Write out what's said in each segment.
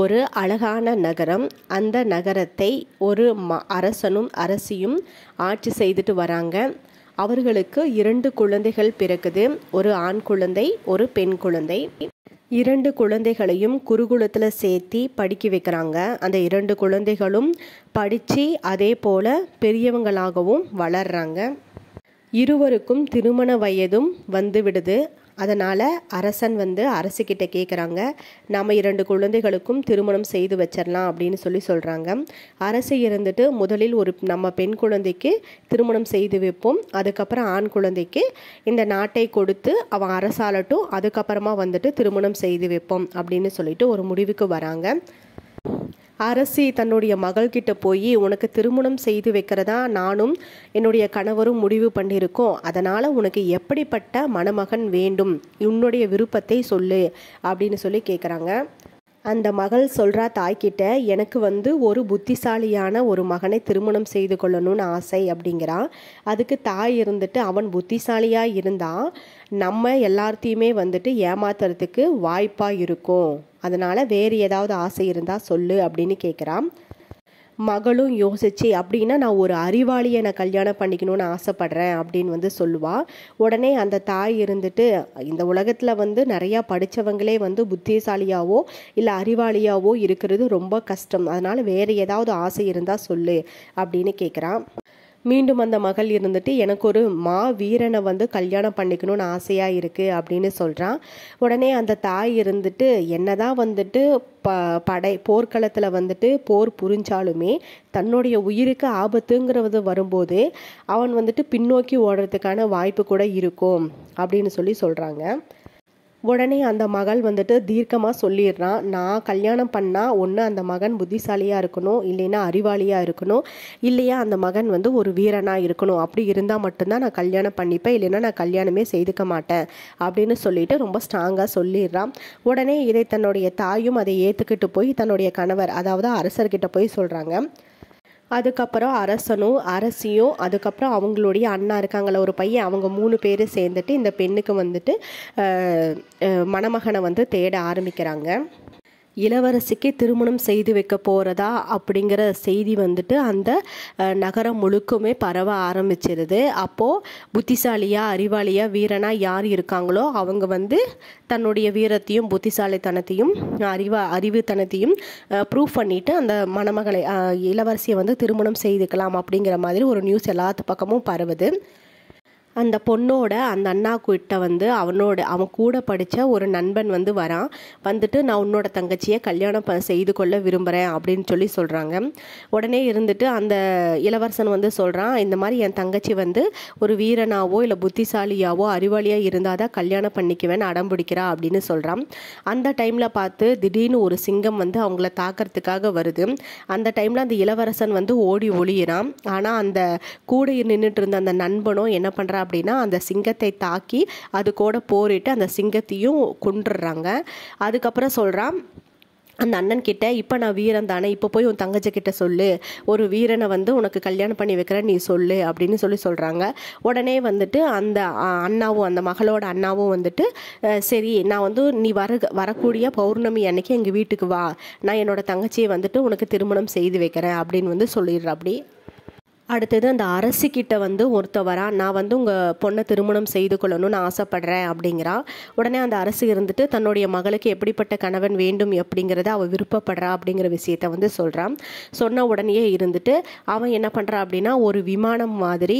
ஒரு அழகான நகரம் அந்த நகரத்தை ஒரு ம அரசனும் அரசியும் ஆட்சி செய்துட்டு வராங்க அவர்களுக்கு இரண்டு குழந்தைகள் பிறகுது ஒரு ஆண் குழந்தை ஒரு பெண் குழந்தை இரண்டு குழந்தைகளையும் குருகுலத்தில் சேர்த்தி படிக்க வைக்கிறாங்க அந்த இரண்டு குழந்தைகளும் படித்து அதே போல் பெரியவங்களாகவும் வளர்கிறாங்க இருவருக்கும் திருமண வயதும் வந்துவிடுது அதனால் அரசன் வந்து அரசுக்கிட்ட கேட்குறாங்க நம்ம இரண்டு குழந்தைகளுக்கும் திருமணம் செய்து வச்சிடலாம் அப்படின்னு சொல்லி சொல்கிறாங்க அரசு இருந்துட்டு முதலில் ஒரு நம்ம பெண் குழந்தைக்கு திருமணம் செய்து வைப்போம் அதுக்கப்புறம் ஆண் குழந்தைக்கு இந்த நாட்டை கொடுத்து அவன் அரசாலட்டும் அதுக்கப்புறமா வந்துட்டு திருமணம் செய்து வைப்போம் அப்படின்னு சொல்லிட்டு ஒரு முடிவுக்கு வராங்க அரசி தன்னுடைய மகள்கிட்ட போய் உனக்கு திருமணம் செய்து வைக்கிறதா நானும் என்னுடைய கணவரும் முடிவு பண்ணியிருக்கோம் அதனால் உனக்கு எப்படிப்பட்ட மணமகன் வேண்டும் உன்னுடைய விருப்பத்தை சொல்லு அப்படின்னு சொல்லி கேட்குறாங்க அந்த மகள் சொல்கிறா தாய்கிட்ட எனக்கு வந்து ஒரு புத்திசாலியான ஒரு மகனை திருமணம் செய்து கொள்ளணும்னு ஆசை அப்படிங்கிறான் அதுக்கு தாய் இருந்துட்டு அவன் புத்திசாலியாக இருந்தால் நம்ம எல்லாத்தையுமே வந்துட்டு ஏமாத்துறதுக்கு வாய்ப்பாக இருக்கும் அதனால் வேறு ஏதாவது ஆசை இருந்தால் சொல்லு அப்படின்னு கேட்குறான் மகளும் யோசிச்சு அப்படின்னா நான் ஒரு அறிவாளியை நான் கல்யாணம் பண்ணிக்கணும்னு ஆசைப்பட்றேன் அப்படின்னு வந்து சொல்லுவாள் உடனே அந்த தாய் இருந்துட்டு இந்த உலகத்தில் வந்து நிறையா படித்தவங்களே வந்து புத்திசாலியாவோ இல்லை அறிவாளியாவோ இருக்கிறது ரொம்ப கஷ்டம் அதனால் வேறு ஏதாவது ஆசை இருந்தால் சொல்லு அப்படின்னு கேட்குறான் மீண்டும் அந்த மகள் இருந்துட்டு எனக்கு ஒரு மா வீரனை வந்து கல்யாணம் பண்ணிக்கணும்னு ஆசையாக இருக்குது அப்படின்னு சொல்கிறான் உடனே அந்த தாய் இருந்துட்டு என்னதான் வந்துட்டு ப படை போர்க்களத்தில் வந்துட்டு போர் புரிஞ்சாலுமே தன்னுடைய உயிருக்கு ஆபத்துங்கிறது வரும்போது அவன் வந்துட்டு பின்னோக்கி ஓடுறதுக்கான வாய்ப்பு கூட இருக்கும் அப்படின்னு சொல்லி சொல்கிறாங்க உடனே அந்த மகள் வந்துட்டு தீர்க்கமாக சொல்லிடுறான் நான் கல்யாணம் பண்ணால் ஒன்று அந்த மகன் புத்திசாலியாக இருக்கணும் இல்லைன்னா அறிவாளியாக இருக்கணும் இல்லையா அந்த மகன் வந்து ஒரு வீரனாக இருக்கணும் அப்படி இருந்தால் மட்டும்தான் நான் கல்யாணம் பண்ணிப்பேன் இல்லைன்னா நான் கல்யாணமே செய்துக்க மாட்டேன் அப்படின்னு சொல்லிட்டு ரொம்ப ஸ்ட்ராங்காக சொல்லிடுறான் உடனே இதை தன்னுடைய தாயும் அதை ஏற்றுக்கிட்டு போய் தன்னுடைய கணவர் அதாவது அரசர்கிட்ட போய் சொல்கிறாங்க அதுக்கப்புறம் அரசனும் அரசியும் அதுக்கப்புறம் அவங்களுடைய அண்ணா இருக்காங்கள ஒரு பையன் அவங்க மூணு பேர் சேர்ந்துட்டு இந்த பெண்ணுக்கு வந்துட்டு மணமகனை வந்து தேட ஆரம்பிக்கிறாங்க இளவரசிக்கே திருமணம் செய்து வைக்க போகிறதா அப்படிங்கிற செய்தி வந்துட்டு அந்த நகரம் முழுக்குமே பரவ ஆரம்பிச்சிருது அப்போது புத்திசாலியாக அறிவாளியாக வீரனாக யார் இருக்காங்களோ அவங்க வந்து தன்னுடைய வீரத்தையும் புத்திசாலித்தனத்தையும் அறிவா அறிவுத்தனத்தையும் ப்ரூவ் பண்ணிவிட்டு அந்த மணமகளை இளவரசியை வந்து திருமணம் செய்துக்கலாம் அப்படிங்கிற மாதிரி ஒரு நியூஸ் எல்லாத்து பக்கமும் பரவுது அந்த பொண்ணோட அந்த அண்ணா கிட்ட வந்து அவனோட அவன் கூட படித்த ஒரு நண்பன் வந்து வரான் வந்துட்டு நான் உன்னோட தங்கச்சியை கல்யாணம் ப செய்து கொள்ள விரும்புகிறேன் அப்படின்னு சொல்லி சொல்கிறாங்க உடனே இருந்துட்டு அந்த இளவரசன் வந்து சொல்கிறான் இந்த மாதிரி என் தங்கச்சி வந்து ஒரு வீரனாவோ இல்லை புத்திசாலியாவோ அறிவாளியாக இருந்தால் தான் கல்யாணம் பண்ணிக்குவேன் அடம்பிடிக்கிறா அப்படின்னு சொல்கிறான் அந்த டைமில் பார்த்து திடீர்னு ஒரு சிங்கம் வந்து அவங்கள தாக்கிறதுக்காக வருது அந்த டைமில் அந்த இளவரசன் வந்து ஓடி ஒளியிறான் ஆனால் அந்த கூட நின்றுட்டு இருந்த அந்த நண்பனும் என்ன பண்ணுறா அப்படின்னா அந்த சிங்கத்தை தாக்கி அது கூட போரிட்டு அந்த சிங்கத்தையும் கொண்டுடுறாங்க அதுக்கப்புறம் சொல்கிறான் அந்த அண்ணன் கிட்ட இப்போ நான் வீரன் தானே இப்போ போய் உன் தங்கச்சி கிட்ட சொல்லு ஒரு வீரனை வந்து உனக்கு கல்யாணம் பண்ணி வைக்கிறேன் நீ சொல்லு அப்படின்னு சொல்லி சொல்கிறாங்க உடனே வந்துட்டு அந்த அண்ணாவும் அந்த மகளோட அண்ணாவும் வந்துட்டு சரி நான் வந்து நீ வர வரக்கூடிய பௌர்ணமி அன்னைக்கு எங்கள் வீட்டுக்கு வா நான் என்னோட தங்கச்சியை வந்துட்டு உனக்கு திருமணம் செய்து வைக்கிறேன் அப்படின்னு வந்து சொல்லிடுறேன் அப்படி அடுத்தது அந்த அரசிக்கிட்ட வந்து ஒருத்தவரா நான் வந்து உங்கள் பொண்ணை திருமணம் செய்து கொள்ளணும்னு ஆசைப்படுறேன் அப்படிங்கிறா உடனே அந்த அரசு இருந்துட்டு தன்னுடைய மகளுக்கு எப்படிப்பட்ட கணவன் வேண்டும் அப்படிங்கிறத அவள் விருப்பப்படுறா அப்படிங்கிற விஷயத்த வந்து சொல்கிறான் சொன்ன உடனேயே இருந்துட்டு அவன் என்ன பண்ணுறா அப்படின்னா ஒரு விமானம் மாதிரி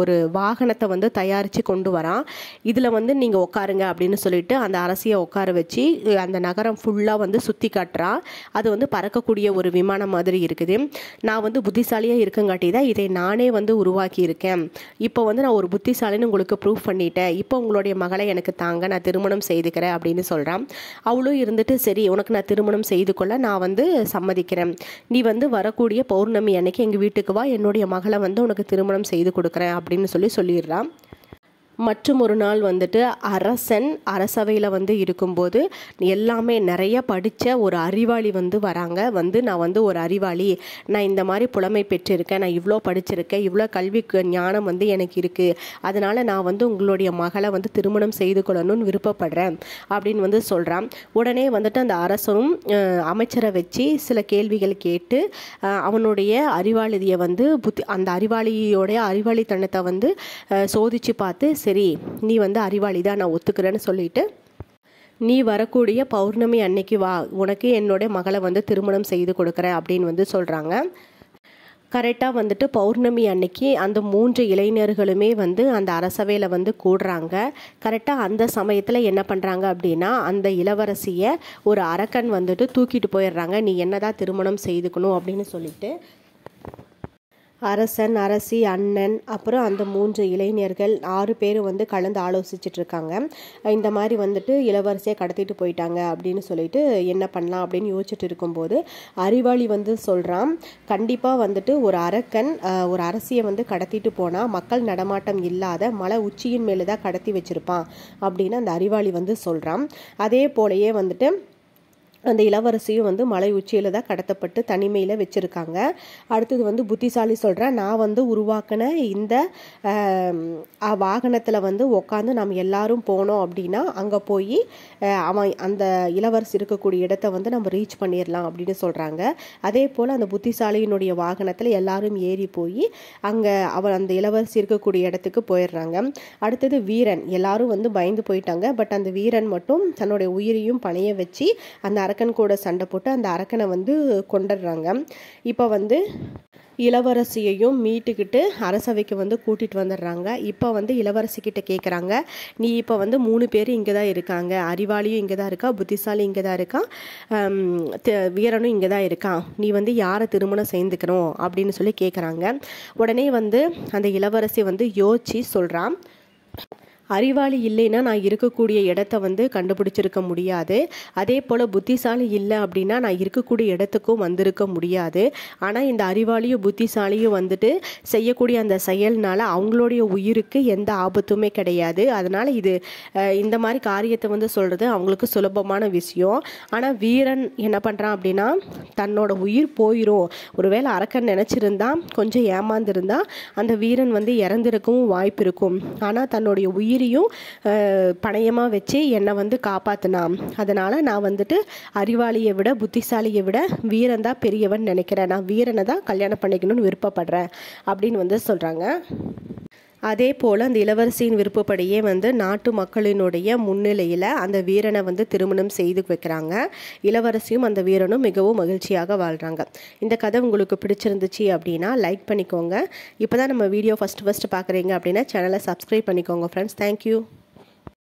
ஒரு வாகனத்தை வந்து தயாரித்து கொண்டு வரான் இதில் வந்து நீங்கள் உட்காருங்க அப்படின்னு சொல்லிட்டு அந்த அரசியை உட்கார வச்சு அந்த நகரம் ஃபுல்லாக வந்து சுற்றி காட்டுறான் அது வந்து பறக்கக்கூடிய ஒரு விமானம் மாதிரி இருக்குது நான் வந்து புத்திசாலியாக இருக்கங்காட்டி தான் இதை நானே வந்து உருவாக்கியிருக்கேன் இப்போ வந்து நான் ஒரு புத்திசாலின்னு உங்களுக்கு ப்ரூவ் பண்ணிட்டேன் இப்போ உங்களுடைய மகளை எனக்கு தாங்க நான் திருமணம் செய்துக்கிறேன் அப்படின்னு சொல்கிறான் அவளும் இருந்துட்டு சரி உனக்கு நான் திருமணம் செய்து கொள்ள நான் வந்து சம்மதிக்கிறேன் நீ வந்து வரக்கூடிய பௌர்ணமி அன்னைக்கு எங்கள் வீட்டுக்கு வா என்னுடைய மகளை வந்து உனக்கு திருமணம் செய்து கொடுக்குறேன் அப்படின்னு சொல்லி சொல்லிடுறான் மற்றும் ஒரு நாள் வந்துட்டு அரசன் அரசவையில் வந்து இருக்கும்போது எல்லாமே நிறைய படித்த ஒரு அறிவாளி வந்து வராங்க வந்து நான் வந்து ஒரு அறிவாளி நான் இந்த மாதிரி புலமை பெற்றிருக்கேன் நான் இவ்வளோ படிச்சிருக்கேன் இவ்வளோ கல்வி ஞானம் வந்து எனக்கு இருக்குது அதனால் நான் வந்து உங்களுடைய மகளை வந்து திருமணம் செய்து கொள்ளணும்னு விருப்பப்படுறேன் அப்படின்னு வந்து சொல்கிறான் உடனே வந்துட்டு அந்த அரசரும் அமைச்சரை வச்சு சில கேள்விகள் கேட்டு அவனுடைய அறிவாளியை வந்து புத்தி அந்த அறிவாளியோடைய அறிவாளித்தனத்தை வந்து சோதித்து பார்த்து சரி நீ வந்து அறிவாளி தான் நான் ஒத்துக்கிறேன்னு சொல்லிட்டு நீ வரக்கூடிய பௌர்ணமி அன்னைக்கு வா உனக்கு என்னுடைய மகளை வந்து திருமணம் செய்து கொடுக்குறேன் அப்படின்னு வந்து சொல்கிறாங்க கரெக்டாக வந்துட்டு பௌர்ணமி அன்னைக்கு அந்த மூன்று இளைஞர்களுமே வந்து அந்த அரசவையில் வந்து கூடுறாங்க கரெக்டாக அந்த சமயத்தில் என்ன பண்ணுறாங்க அப்படின்னா அந்த இளவரசியை ஒரு அரக்கன் வந்துட்டு தூக்கிட்டு போயிடுறாங்க நீ என்னதான் திருமணம் செய்துக்கணும் அப்படின்னு சொல்லிட்டு அரசன் அரசி அண்ணன் அப்புறம் அந்த மூன்று இளைஞர்கள் ஆறு பேர் வந்து கலந்து ஆலோசிச்சுட்டு இருக்காங்க இந்த மாதிரி வந்துட்டு இளவரசியை கடத்திட்டு போயிட்டாங்க அப்படின்னு சொல்லிட்டு என்ன பண்ணலாம் அப்படின்னு யோசிச்சுட்டு இருக்கும்போது அறிவாளி வந்து சொல்கிறான் கண்டிப்பாக வந்துட்டு ஒரு அரக்கன் ஒரு அரசியை வந்து கடத்திட்டு போனால் மக்கள் நடமாட்டம் இல்லாத மலை உச்சியின் மேலே தான் கடத்தி வச்சுருப்பான் அப்படின்னு அந்த அறிவாளி வந்து சொல்கிறான் அதே போலயே வந்துட்டு அந்த இளவரசியும் வந்து மலை உச்சியில் தான் கடத்தப்பட்டு தனிமையில் வச்சுருக்காங்க அடுத்தது வந்து புத்திசாலி சொல்கிறேன் நான் வந்து உருவாக்கின இந்த வாகனத்தில் வந்து உக்காந்து நம்ம எல்லாரும் போனோம் அப்படின்னா அங்கே போய் அவன் அந்த இளவரசி இருக்கக்கூடிய இடத்த வந்து நம்ம ரீச் பண்ணிடலாம் அப்படின்னு சொல்கிறாங்க அதே போல் அந்த புத்திசாலியினுடைய வாகனத்தில் எல்லாரும் ஏறி போய் அங்கே அவர் அந்த இளவரசி இருக்கக்கூடிய இடத்துக்கு போயிடுறாங்க அடுத்தது வீரன் எல்லாரும் வந்து பயந்து போயிட்டாங்க பட் அந்த வீரன் மட்டும் தன்னுடைய உயிரையும் பணைய வச்சு அந்த அரை அரக்கன் கூட சண்டை போட்டு அந்த அரக்கனை வந்து கொண்டுடுறாங்க இப்போ வந்து இளவரசியையும் மீட்டுக்கிட்டு அரசவைக்கு வந்து கூட்டிகிட்டு வந்துடுறாங்க இப்போ வந்து இளவரசிக்கிட்ட கேட்குறாங்க நீ இப்போ வந்து மூணு பேர் இங்கே தான் இருக்காங்க அறிவாளியும் இங்கே தான் இருக்கா புத்திசாலி இங்கே தான் இருக்கா வீரனும் இங்கே தான் இருக்கான் நீ வந்து யாரை திருமணம் சேர்ந்துக்கணும் அப்படின்னு சொல்லி கேட்குறாங்க உடனே வந்து அந்த இளவரசி வந்து யோசிச்சு சொல்கிறான் அறிவாளி இல்லைன்னா நான் இருக்கக்கூடிய இடத்த வந்து கண்டுபிடிச்சிருக்க முடியாது அதே போல் புத்திசாலி இல்லை அப்படின்னா நான் இருக்கக்கூடிய இடத்துக்கும் வந்திருக்க முடியாது ஆனால் இந்த அறிவாளியும் புத்திசாலியும் வந்துட்டு செய்யக்கூடிய அந்த செயல்னால் அவங்களுடைய உயிருக்கு எந்த ஆபத்துமே கிடையாது அதனால் இது இந்த மாதிரி காரியத்தை வந்து சொல்கிறது அவங்களுக்கு சுலபமான விஷயம் ஆனால் வீரன் என்ன பண்ணுறான் அப்படின்னா தன்னோட உயிர் போயிடும் ஒருவேளை அரக்கன் நினச்சிருந்தா கொஞ்சம் ஏமாந்துருந்தா அந்த வீரன் வந்து இறந்திருக்கவும் வாய்ப்பு இருக்கும் ஆனால் தன்னுடைய உயிர் உயிரையும் பணையமாக வச்சு என்னை வந்து காப்பாற்றினான் அதனால் நான் வந்துட்டு அறிவாளியை விட புத்திசாலியை விட வீரன் தான் பெரியவன் நினைக்கிறேன் நான் வீரனை தான் கல்யாணம் பண்ணிக்கணும்னு விருப்பப்படுறேன் அப்படின்னு வந்து சொல்கிறாங்க அதே போல் அந்த இளவரசியின் விருப்பப்படியே வந்து நாட்டு மக்களினுடைய முன்னிலையில் அந்த வீரனை வந்து திருமணம் செய்து வைக்கிறாங்க இளவரசியும் அந்த வீரனும் மிகவும் மகிழ்ச்சியாக வாழ்கிறாங்க இந்த கதை உங்களுக்கு பிடிச்சிருந்துச்சு அப்படின்னா லைக் பண்ணிக்கோங்க இப்போ தான் நம்ம வீடியோ ஃபஸ்ட்டு ஃபஸ்ட்டு பார்க்குறீங்க அப்படின்னா சேனலை சப்ஸ்கிரைப் பண்ணிக்கோங்க ஃப்ரெண்ட்ஸ் தேங்க்யூ